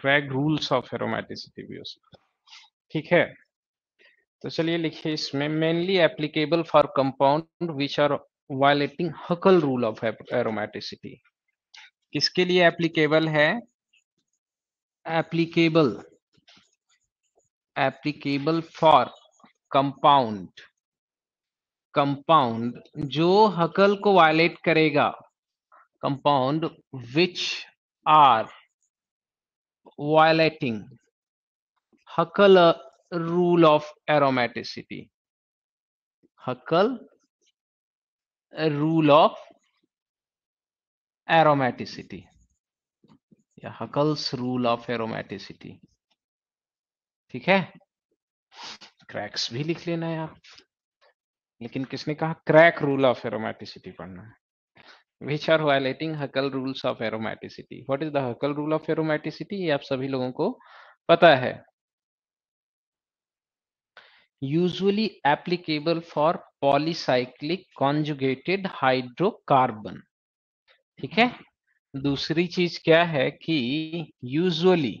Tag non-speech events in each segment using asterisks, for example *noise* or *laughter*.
Track rules of aromaticity भी उसमें ठीक है तो चलिए लिखिए इसमें mainly applicable for compound which are violating Huckel rule of aromaticity किसके लिए एप्लीकेबल है applicable applicable for compound compound जो हकल को वायलेट करेगा compound which are violating Huckel rule of aromaticity. Huckel rule of aromaticity. Yeah, Huckel's rule of aromaticity. ठीक है cracks भी लिख लेना है आप लेकिन किसने कहा क्रैक रूल ऑफ एरोमेटिसिटी पढ़ना है which are violating Huckel rules of aromaticity. What is the Huckel rule of aromaticity? ये आप सभी लोगों को पता है usually applicable for polycyclic conjugated hydrocarbon ठीक है दूसरी चीज क्या है कि usually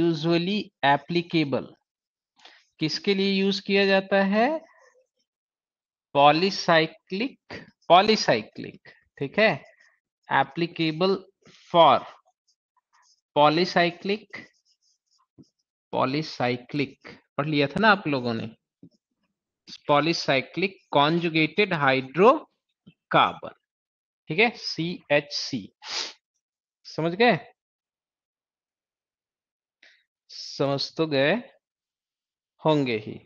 usually applicable किसके लिए यूज किया जाता है पॉलीसाइक्लिक पॉलीसाइक्लिक ठीक है एप्लीकेबल फॉर पॉलीसाइक्लिक पॉलीसाइक्लिक पढ़ लिया था ना आप लोगों ने पॉलीसाइक्लिक कॉन्जुगेटेड हाइड्रोकार्बन ठीक है सी एच सी समझ गए समझ तो गए होंगे ही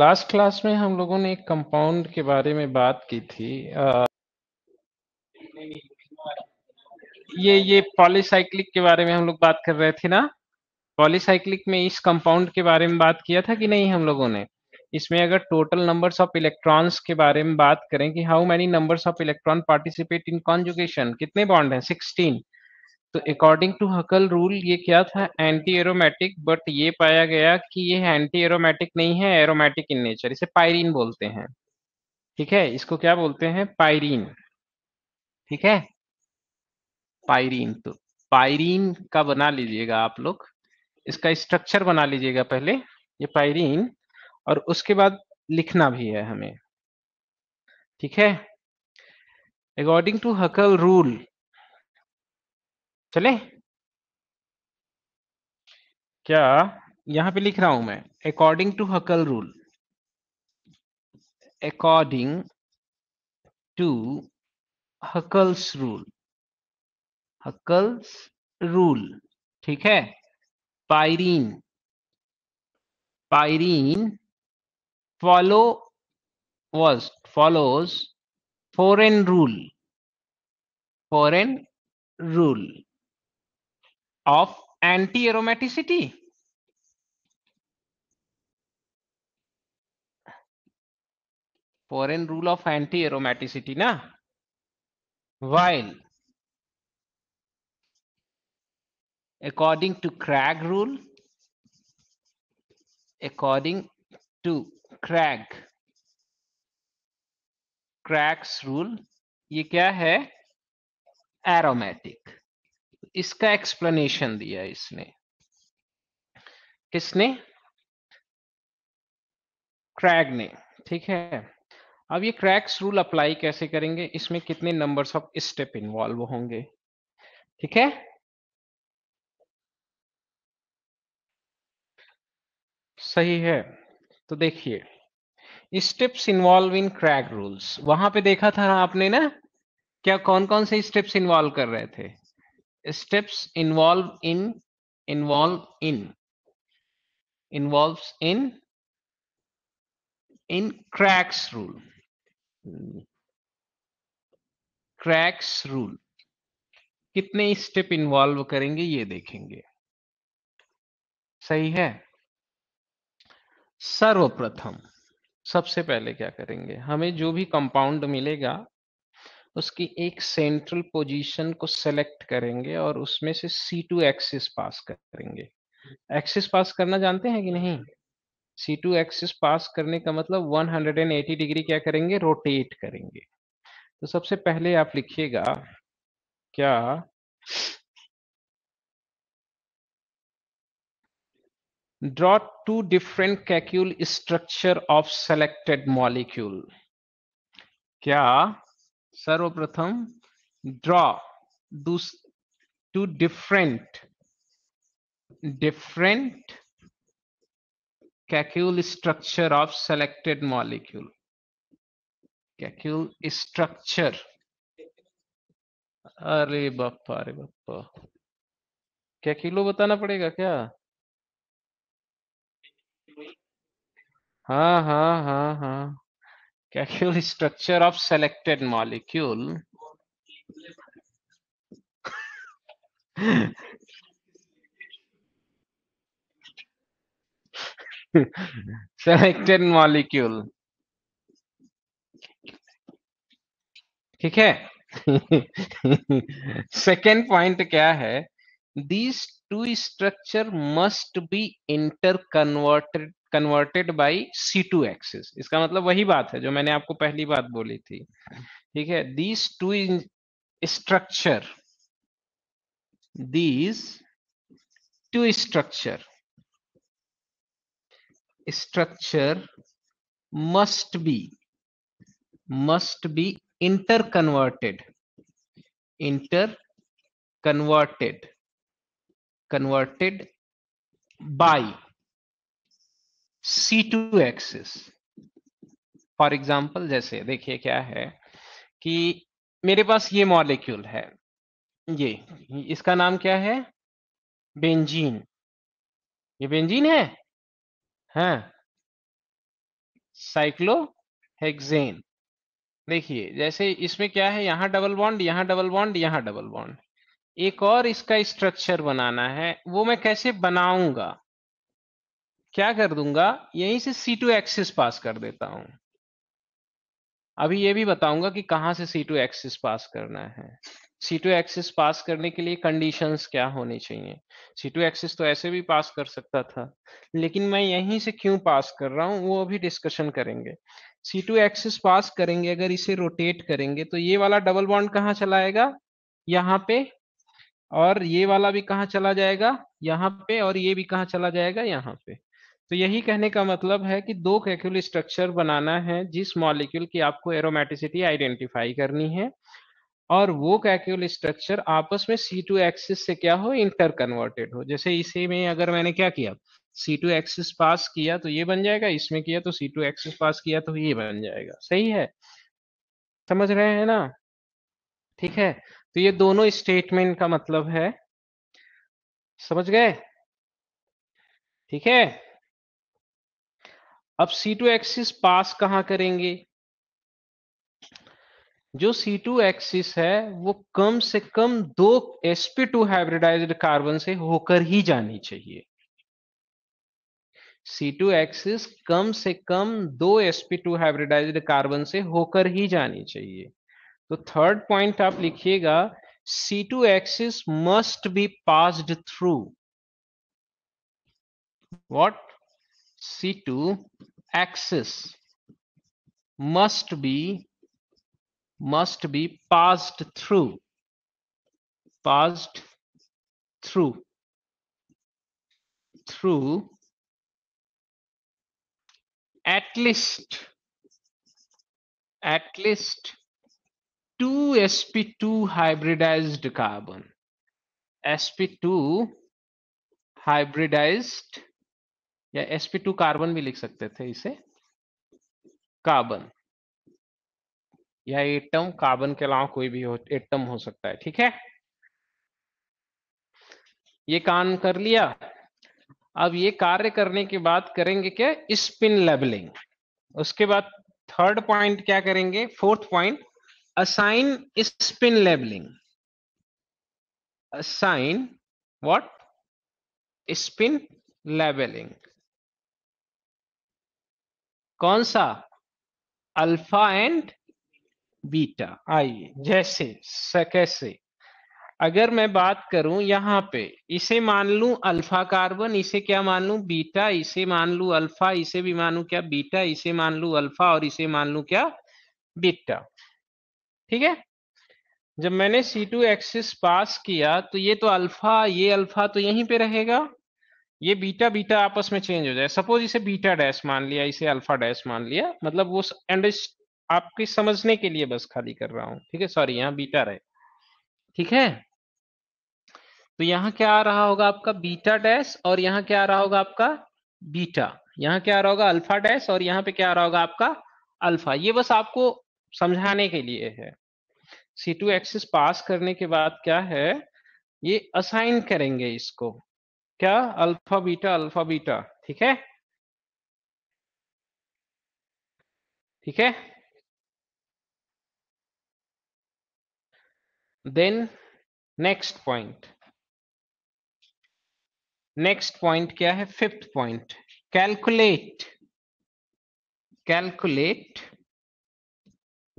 लास्ट क्लास में हम लोगों ने एक कंपाउंड के बारे में बात की थी आ, ये ये पॉलीसाइक्लिक के बारे में हम लोग बात कर रहे थे ना पॉलीसाइक्लिक में इस कंपाउंड के बारे में बात किया था कि नहीं हम लोगों ने इसमें अगर टोटल नंबर्स ऑफ इलेक्ट्रॉन्स के बारे में बात करें कि how many numbers of electron participate in conjugation कितने बॉन्ड हैं सिक्सटीन तो अकॉर्डिंग टू हकल रूल ये क्या था एंटी एरोमेटिक बट ये पाया गया कि ये एंटी एरोमेटिक नहीं है एरोमेटिक इन नेचर इसे पायरीन बोलते हैं ठीक है इसको क्या बोलते हैं पायरीन ठीक है पायरीन तो पायरीन का बना लीजिएगा आप लोग इसका स्ट्रक्चर बना लीजिएगा पहले ये पायरीन और उसके बाद लिखना भी है हमें ठीक है अकॉर्डिंग टू हकल रूल चले क्या यहां पे लिख रहा हूं मैं according to Huckel rule according to Huckel's rule Huckel's rule ठीक है pyrene pyrene follow was follows foreign rule foreign rule of anti-aromaticity. Foreign rule of anti-aromaticity, na? While according to Crag rule, according to Crag, Crag's rule, ye kya hai aromatic. इसका explanation दिया इसने किसने Craig ने ठीक है अब ये cracks rule apply कैसे करेंगे इसमें कितने नंबर्स ऑफ स्टेप इन्वॉल्व होंगे ठीक है सही है तो देखिए steps involve in Craig rules वहां पे देखा था आपने ना क्या कौन कौन से स्टेप्स इन्वॉल्व कर रहे थे steps involve in involve in involves in in cracks rule Craig's rule कितने स्टेप इन्वॉल्व करेंगे ये देखेंगे सही है सर्वप्रथम सबसे पहले क्या करेंगे हमें जो भी कंपाउंड मिलेगा उसकी एक सेंट्रल पोजीशन को सेलेक्ट करेंगे और उसमें से सी टू एक्सिस पास करेंगे एक्सिस पास करना जानते हैं कि नहीं सी टू एक्सिस पास करने का मतलब 180 डिग्री क्या करेंगे रोटेट करेंगे तो सबसे पहले आप लिखिएगा क्या draw two different Kekule structure of selected molecule क्या सर्वप्रथम draw do two different different Kekule structure of selected molecule Kekule structure अरे बप्पा अरे बप्पा क्या किलो बताना पड़ेगा क्या हाँ हाँ हाँ हाँ actually structure of selected molecule. selected molecule. ठीक है सेकेंड पॉइंट क्या है these two structure must be interconverted converted by C two axis इसका मतलब वही बात है जो मैंने आपको पहली बात बोली थी ठीक है these two structure these two structure structure must be must be interconverted interconverted converted by C two axis for example जैसे देखिए क्या है कि मेरे पास ये मॉलिक्यूल है ये इसका नाम क्या है बेंजीन ये बेंजीन है हाँ साइक्लोहेक्सेन देखिए जैसे इसमें क्या है यहां डबल बॉन्ड यहां डबल बॉन्ड यहां डबल बॉन्ड एक और इसका स्ट्रक्चर बनाना है वो मैं कैसे बनाऊंगा क्या कर दूंगा यहीं से सी टू एक्सिस पास कर देता हूं अभी ये भी बताऊंगा कि कहां से सी टू एक्सिस पास करना है सी टू एक्सिस पास करने के लिए कंडीशंस क्या होनी चाहिए सी टू एक्सिस तो ऐसे भी पास कर सकता था लेकिन मैं यहीं से क्यों पास कर रहा हूँ वो अभी डिस्कशन करेंगे सी टू एक्सिस पास करेंगे अगर इसे रोटेट करेंगे तो ये वाला डबल बॉन्ड कहाँ चलाएगा यहाँ पे और ये वाला भी कहाँ चला जाएगा यहाँ पे और ये भी कहाँ चला जाएगा यहाँ पे तो यही कहने का मतलब है कि दो कैक्यूल स्ट्रक्चर बनाना है जिस मॉलिक्यूल की आपको एरोमेटिसिटी आइडेंटिफाई करनी है और वो कैक्यूल स्ट्रक्चर आपस में सी टू एक्सिस से क्या हो इंटर कन्वर्टेड हो जैसे इसे में अगर मैंने क्या किया सी टू एक्सिस पास किया तो ये बन जाएगा इसमें किया तो सी टू एक्सिस पास किया तो ये बन जाएगा सही है समझ रहे हैं ना ठीक है तो ये दोनों स्टेटमेंट का मतलब है समझ गए ठीक है अब सी टू एक्सिस पास कहां करेंगे जो सी टू एक्सिस है वो कम से कम दो एसपी टू हाइब्रिडाइज्ड कार्बन से होकर ही जानी चाहिए सी टू एक्सिस कम से कम दो एसपी टू हाइब्रिडाइज्ड कार्बन से होकर ही जानी चाहिए तो थर्ड पॉइंट आप लिखिएगा C two axis must be passed through what C2 axis must be must be passed through passed through through at least at least two sp2 hybridized carbon sp2 hybridized या sp2 carbon भी लिख सकते थे इसे carbon या atom carbon के अलावा कोई भी हो हो सकता है ठीक है ये काम कर लिया अब ये कार्य करने के बाद करेंगे क्या स्पिन लेबलिंग उसके बाद थर्ड पॉइंट क्या करेंगे fourth point assign spin labeling assign what spin labeling कौन सा अल्फा एंड बीटा आइए जैसे कैसे अगर मैं बात करूं यहां पे इसे मान लू अल्फा कार्बन इसे क्या मान लू बीटा इसे मान लू अल्फा इसे भी मान लू क्या बीटा इसे मान लू अल्फा और इसे मान लू क्या बीटा ठीक है जब मैंने C2 एक्सिस पास किया तो ये तो अल्फा ये अल्फा तो यहीं पे रहेगा ये बीटा बीटा आपस में चेंज हो जाए सपोज इसे बीटा डैश मान लिया इसे अल्फा डैश मान लिया मतलब वो एंड आपके समझने के लिए बस खाली कर रहा हूं ठीक है सॉरी यहाँ बीटा रहे ठीक है तो यहाँ क्या आ रहा होगा आपका बीटा डैश और यहाँ क्या आ रहा होगा आपका बीटा यहाँ क्या आ रहा होगा अल्फा डैश और यहाँ पे क्या आ रहा होगा आपका अल्फा ये बस आपको समझाने के लिए है सी टू एक्सिस पास करने के बाद क्या है ये असाइन करेंगे इसको क्या अल्फा बीटा अल्फा बीटा ठीक है ठीक है then next point next point क्या है fifth point calculate calculate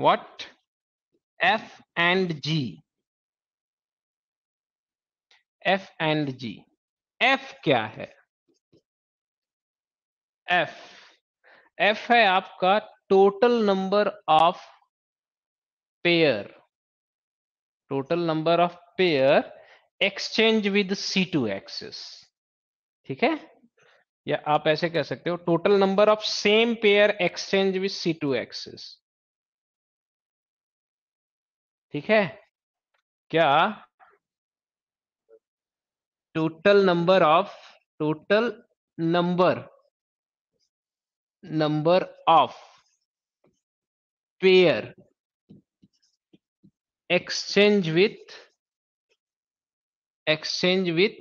what F and G F and G F क्या है एफ एफ है आपका total number of pair total number of pair exchange with C two axis ठीक है या आप ऐसे कह सकते हो total number of same pair exchange with C two axis ठीक है क्या total number of total number number of pair exchange with exchange with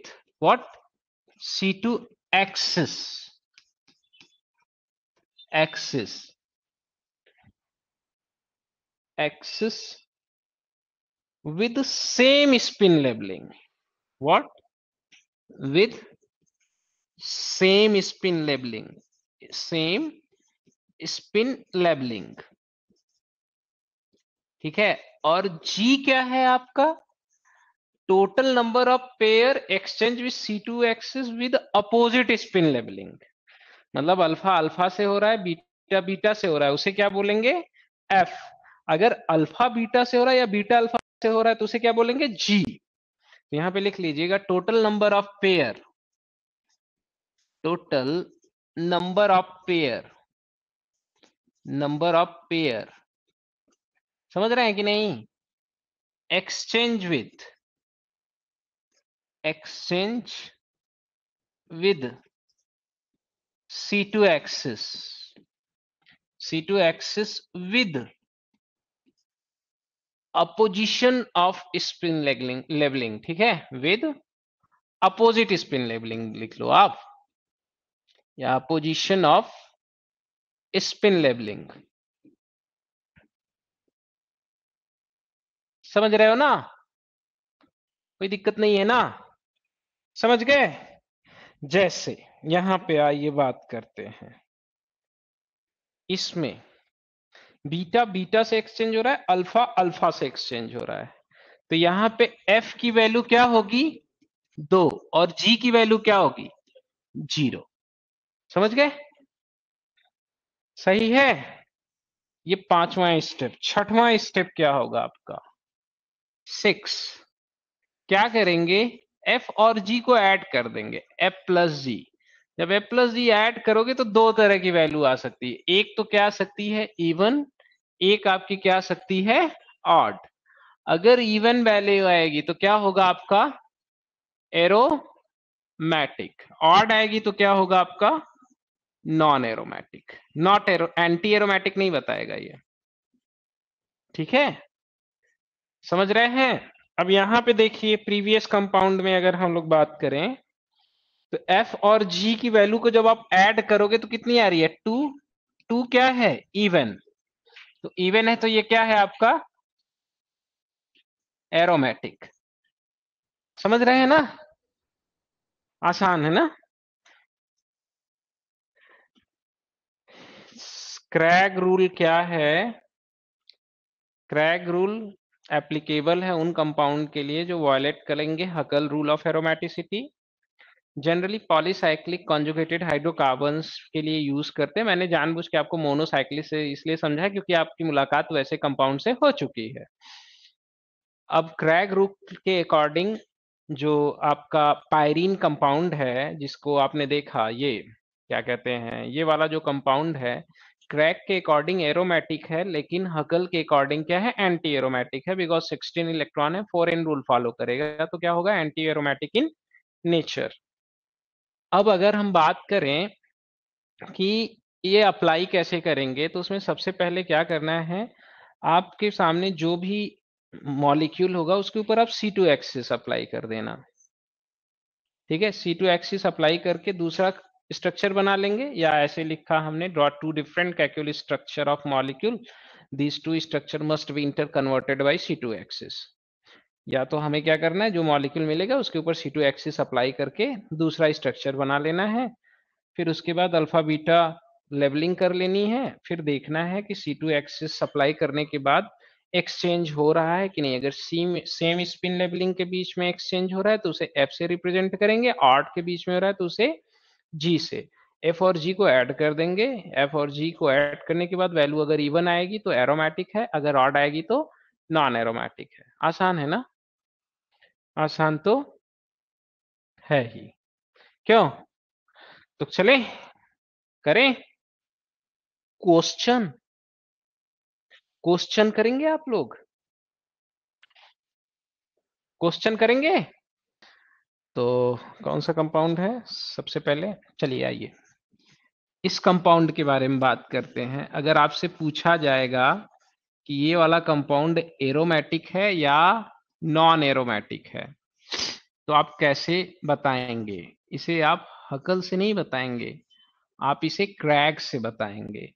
what c2 axis axis axis with the same spin labeling what with same spin labeling same spin labeling ठीक है और G क्या है आपका total number of pair exchange with C two axis with opposite spin labeling मतलब alpha alpha से हो रहा है बीटा बीटा से हो रहा है उसे क्या बोलेंगे एफ अगर अल्फा बीटा से हो रहा है या बीटा अल्फा से हो रहा है तो उसे क्या बोलेंगे जी तो यहां पे लिख लीजिएगा total number of pair total number of pair number of pair समझ रहे हैं कि नहीं exchange with exchange with C two axis C two axis with opposition of spin labeling ठीक है विद अपोजिट स्पिन लेवलिंग लिख लो आप या अपोजिशन ऑफ स्पिन लेवलिंग समझ रहे हो ना कोई दिक्कत नहीं है ना समझ गए जैसे यहां पे आइए बात करते हैं इसमें बीटा बीटा से एक्सचेंज हो रहा है अल्फा अल्फा से एक्सचेंज हो रहा है तो यहाँ पे एफ की वैल्यू क्या होगी दो और जी की वैल्यू क्या होगी जीरो समझ गए सही है ये पांचवा स्टेप छठवां स्टेप क्या होगा आपका सिक्स क्या करेंगे एफ और जी को ऐड कर देंगे एफ प्लस जी जब एफ प्लस जी ऐड करोगे तो दो तरह की वैल्यू आ सकती है एक तो क्या आ सकती है इवन एक आपकी क्या सकती है ऑड अगर इवन वैल्यू आएगी तो क्या होगा आपका एरोमैटिक ऑड आएगी तो क्या होगा आपका नॉन एरोमैटिक नॉट एरो एंटी एरोमैटिक नहीं बताएगा ये ठीक है समझ रहे हैं अब यहां पे देखिए प्रीवियस कंपाउंड में अगर हम लोग बात करें तो एफ और जी की वैल्यू को जब आप ऐड करोगे तो कितनी आ रही है टू टू क्या है इवन तो इवन है तो ये क्या है आपका एरोमेटिक समझ रहे हैं ना आसान है ना क्रैग रूल क्या है क्रैग रूल एप्लीकेबल है उन कंपाउंड के लिए जो वॉयलेट करेंगे Huckel rule of aromaticity generally polycyclic conjugated hydrocarbons के लिए यूज करते हैं मैंने जानबूझ के आपको मोनोसाइक्लिक से इसलिए समझा क्योंकि आपकी मुलाकात वैसे कंपाउंड से हो चुकी है अब क्रैग रूप के अकॉर्डिंग जो आपका पायरीन कंपाउंड है जिसको आपने देखा ये क्या कहते हैं ये वाला जो कंपाउंड है क्रैक के अकॉर्डिंग एरोमेटिक है लेकिन हकल के अकॉर्डिंग क्या है एंटी एरोमेटिक है बिकॉज 16 इलेक्ट्रॉन है फोर एन रूल फॉलो करेगा तो क्या होगा एंटी एरोमेटिक इन नेचर अब अगर हम बात करें कि ये अप्लाई कैसे करेंगे तो उसमें सबसे पहले क्या करना है आपके सामने जो भी मॉलिक्यूल होगा उसके ऊपर आप सी टू एक्सिस अप्लाई कर देना ठीक है सी टू एक्सिस अप्लाई करके दूसरा स्ट्रक्चर बना लेंगे या ऐसे लिखा हमने डॉट two different Kekule structure of molecule two structure must be interconverted by C two axis या तो हमें क्या करना है जो मॉलिक्यूल मिलेगा उसके ऊपर सी टू एक्सिस अप्लाई करके दूसरा स्ट्रक्चर बना लेना है फिर उसके बाद अल्फा बीटा लेवलिंग कर लेनी है फिर देखना है कि सी टू एक्सिस सप्लाई करने के बाद एक्सचेंज हो रहा है कि नहीं अगर सेम सेम स्पिन लेवलिंग के बीच में एक्सचेंज हो रहा है तो उसे एफ से रिप्रेजेंट करेंगे आर्ट के बीच में हो रहा है तो उसे जी से एफ और जी को ऐड कर देंगे एफ और जी को ऐड करने के बाद वैल्यू अगर इवन आएगी तो एरोमेटिक है अगर ऑड आएगी तो नॉन एरोमेटिक है आसान है ना आसान तो है ही क्यों तो चले करें क्वेश्चन क्वेश्चन करेंगे आप लोग क्वेश्चन करेंगे तो कौन सा कंपाउंड है सबसे पहले चलिए आइए इस कंपाउंड के बारे में बात करते हैं अगर आपसे पूछा जाएगा कि ये वाला कंपाउंड एरोमेटिक है या नॉन एरोमेटिक है तो आप कैसे बताएंगे इसे आप हकल से नहीं बताएंगे आप इसे क्रैक से बताएंगे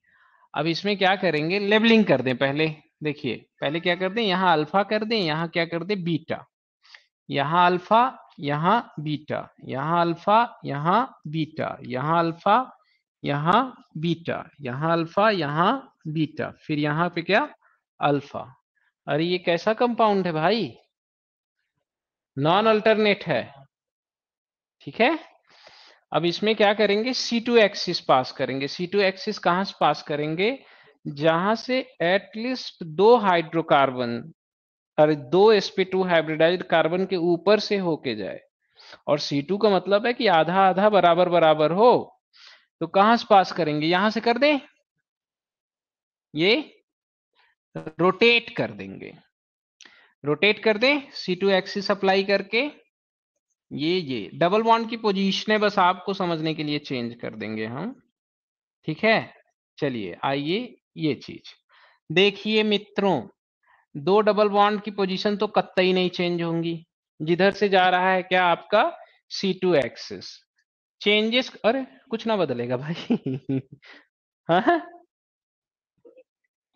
अब इसमें क्या करेंगे लेबलिंग कर दें पहले देखिए पहले क्या कर दें यहाँ अल्फा कर दें यहाँ क्या कर दें बीटा यहाँ अल्फा यहाँ बीटा यहाँ अल्फा यहाँ बीटा यहाँ अल्फा यहाँ बीटा यहाँ अल्फा यहाँ बीटा फिर यहाँ पे क्या अल्फा अरे ये कैसा कंपाउंड है भाई नॉन अल्टरनेट है ठीक है अब इसमें क्या करेंगे सी टू एक्सिस पास करेंगे सी टू एक्सिस कहां से पास करेंगे जहां से एटलीस्ट दो हाइड्रोकार्बन अरे दो sp2 हाइब्रिडाइज्ड कार्बन के ऊपर से होके जाए और c2 का मतलब है कि आधा आधा बराबर बराबर हो तो कहां से पास करेंगे यहां से कर दें ये रोटेट कर देंगे रोटेट कर दें सी टू एक्सिस अप्लाई करके ये ये डबल बॉन्ड की पोजिशन है बस आपको समझने के लिए चेंज कर देंगे हम ठीक है चलिए आइए ये चीज देखिए मित्रों दो डबल बॉन्ड की पोजीशन तो कतई नहीं चेंज होंगी जिधर से जा रहा है क्या आपका सी टू एक्सिस चेंजेस अरे कुछ ना बदलेगा भाई *laughs* हाँ, हाँ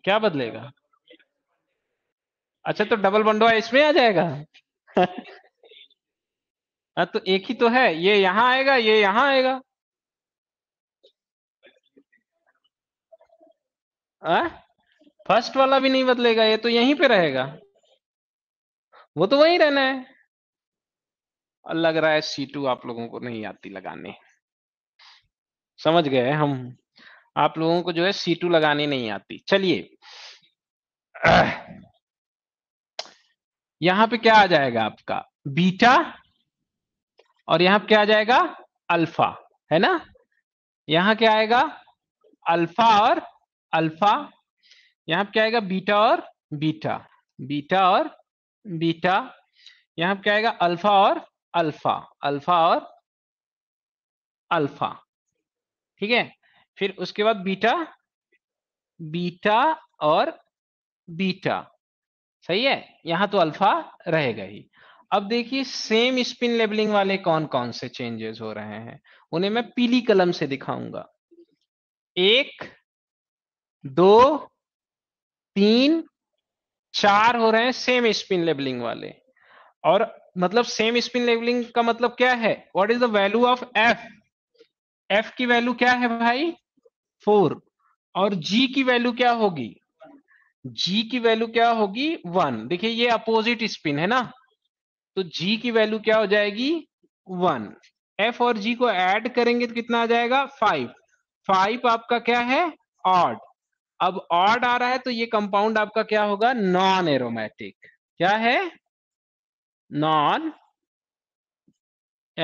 क्या बदलेगा अच्छा तो डबल बंडवा इसमें आ जाएगा आ, *laughs* हाँ, तो एक ही तो है ये यहां आएगा ये यहां आएगा आ? फर्स्ट वाला भी नहीं बदलेगा ये तो यहीं पे रहेगा वो तो वहीं रहना है लग रहा है सी टू आप लोगों को नहीं आती लगाने समझ गए हम आप लोगों को जो है सी टू लगाने नहीं आती चलिए यहां पे क्या आ जाएगा आपका बीटा और यहां पे क्या आ जाएगा अल्फा है ना यहां क्या आएगा अल्फा और अल्फा यहां पे क्या आएगा बीटा और बीटा बीटा और बीटा यहां पे क्या आएगा अल्फा और अल्फा अल्फा और अल्फा ठीक है फिर उसके बाद बीटा बीटा और बीटा सही है यहां तो अल्फा रहेगा ही अब देखिए सेम स्पिन लेबलिंग वाले कौन कौन से चेंजेस हो रहे हैं उन्हें मैं पीली कलम से दिखाऊंगा एक दो तीन चार हो रहे हैं सेम स्पिन लेबलिंग वाले और मतलब सेम स्पिन लेबलिंग का मतलब क्या है what is the value of F F की वैल्यू क्या है भाई फोर और जी की वैल्यू क्या होगी जी की वैल्यू क्या होगी वन देखिए ये अपोजिट स्पिन है ना तो जी की वैल्यू क्या हो जाएगी वन एफ और जी को ऐड करेंगे तो कितना आ जाएगा फाइव फाइव आपका क्या है ऑड अब ऑड आ रहा है तो ये कंपाउंड आपका क्या होगा नॉन एरोमेटिक क्या है नॉन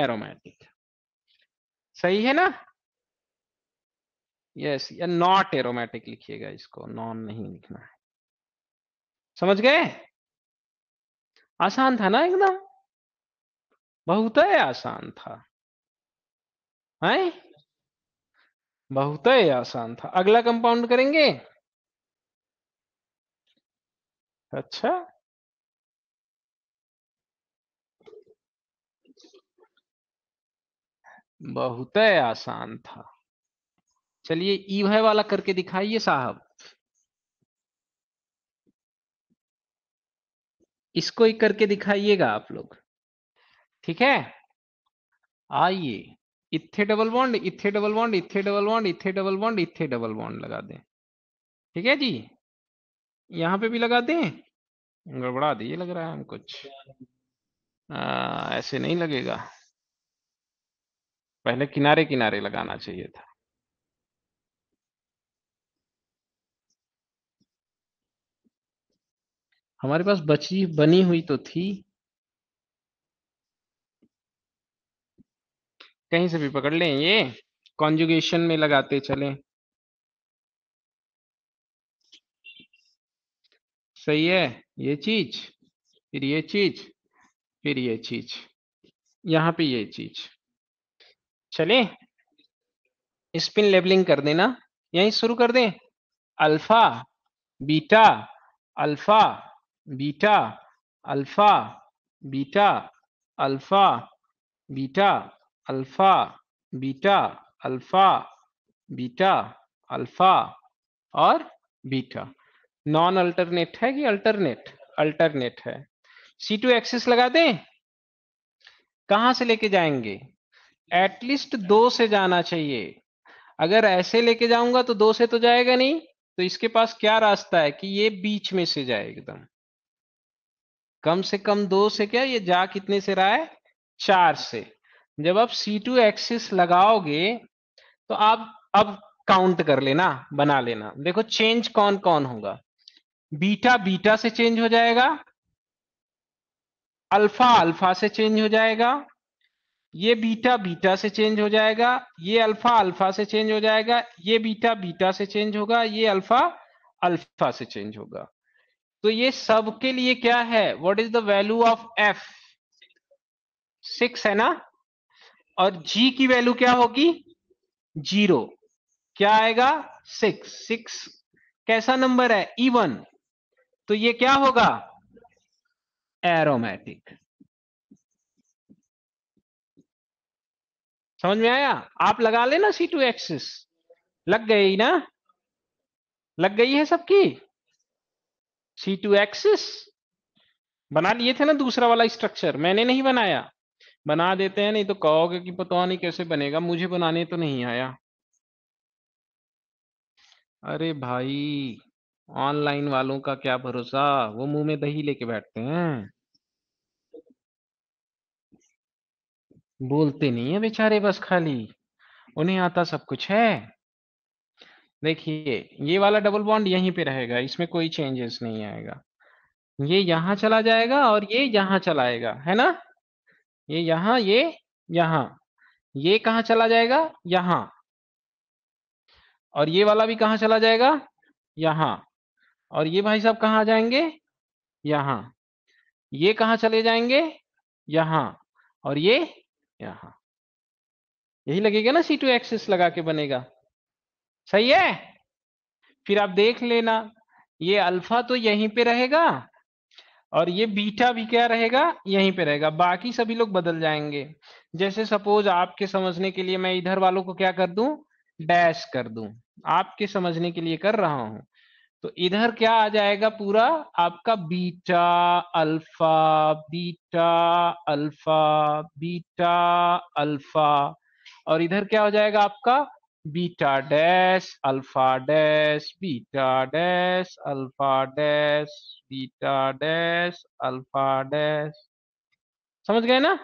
एरोमेटिक सही है ना यस या नॉट एरोमेटिक लिखिएगा इसको नॉन नहीं लिखना है समझ गए आसान था ना एकदम बहुत ही आसान था है बहुत आसान था अगला कंपाउंड करेंगे अच्छा बहुत आसान था चलिए ई e वाला करके दिखाइए साहब इसको ही करके दिखाइएगा आप लोग ठीक है आइए इथे डबल बॉन्ड इथे डबल बॉन्ड इथे डबल बॉन्ड इथे डबल बॉन्ड इथे डबल बॉन्ड लगा दें ठीक है जी यहाँ पे भी लगा दें गड़बड़ा दिए लग रहा है हम कुछ आ, ऐसे नहीं लगेगा पहले किनारे किनारे लगाना चाहिए था हमारे पास बची बनी हुई तो थी कहीं से भी पकड़ लें ये कॉन्जुगेशन में लगाते चले सही है ये चीज फिर ये चीज फिर ये चीज यहां पे ये चीज चले स्पिन लेबलिंग कर देना यहीं शुरू कर दें alpha beta alpha beta alpha beta alpha beta alpha beta alpha beta alpha और बीटा नॉन अल्टरनेट है कि अल्टरनेट अल्टरनेट है सी टू एक्सिस लगा दें कहा से लेके जाएंगे एटलीस्ट दो से जाना चाहिए अगर ऐसे लेके जाऊंगा तो दो से तो जाएगा नहीं तो इसके पास क्या रास्ता है कि ये बीच में से जाए एकदम कम से कम दो से क्या ये जा कितने से रहा है चार से जब आप सी टू एक्सिस लगाओगे तो आप अब काउंट कर लेना बना लेना देखो चेंज कौन कौन होगा बीटा बीटा से चेंज हो जाएगा अल्फा अल्फा से चेंज हो जाएगा ये बीटा बीटा से चेंज हो जाएगा ये अल्फा अल्फा से चेंज हो जाएगा ये बीटा बीटा से चेंज होगा ये अल्फा अल्फा से चेंज होगा तो ये सब के लिए क्या है what is the value of F six है ना और जी की वैल्यू क्या होगी जीरो क्या आएगा सिक्स सिक्स कैसा नंबर है इवन तो ये क्या होगा एरोमेटिक समझ में आया आप लगा लेना सी टू एक्सिस लग गई ना लग गई है सबकी C2 एक्सिस बना लिए थे ना दूसरा वाला स्ट्रक्चर मैंने नहीं बनाया बना देते हैं नहीं तो कहोगे कि पता नहीं कैसे बनेगा मुझे बनाने तो नहीं आया अरे भाई ऑनलाइन वालों का क्या भरोसा वो मुंह में दही लेके बैठते हैं बोलते नहीं है बेचारे बस खाली उन्हें आता सब कुछ है देखिए ये वाला डबल बॉन्ड यहीं पे रहेगा इसमें कोई चेंजेस नहीं आएगा ये यहाँ चला जाएगा और ये यहाँ चलाएगा है ना ये यहाँ ये यहाँ ये कहाँ चला जाएगा यहाँ और ये वाला भी कहाँ चला जाएगा यहाँ और ये भाई साहब कहाँ जाएंगे यहाँ ये कहा चले जाएंगे यहाँ और ये यहाँ यही लगेगा ना सी टू एक्सेस लगा के बनेगा सही है फिर आप देख लेना ये अल्फा तो यहीं पे रहेगा और ये बीटा भी क्या रहेगा यहीं पे रहेगा बाकी सभी लोग बदल जाएंगे जैसे सपोज आपके समझने के लिए मैं इधर वालों को क्या कर दूं डैश कर दूं आपके समझने के लिए कर रहा हूं तो इधर क्या आ जाएगा पूरा आपका beta alpha beta alpha beta alpha और इधर क्या हो जाएगा आपका beta dash alpha dash beta dash alpha dash beta dash alpha dash समझ गए ना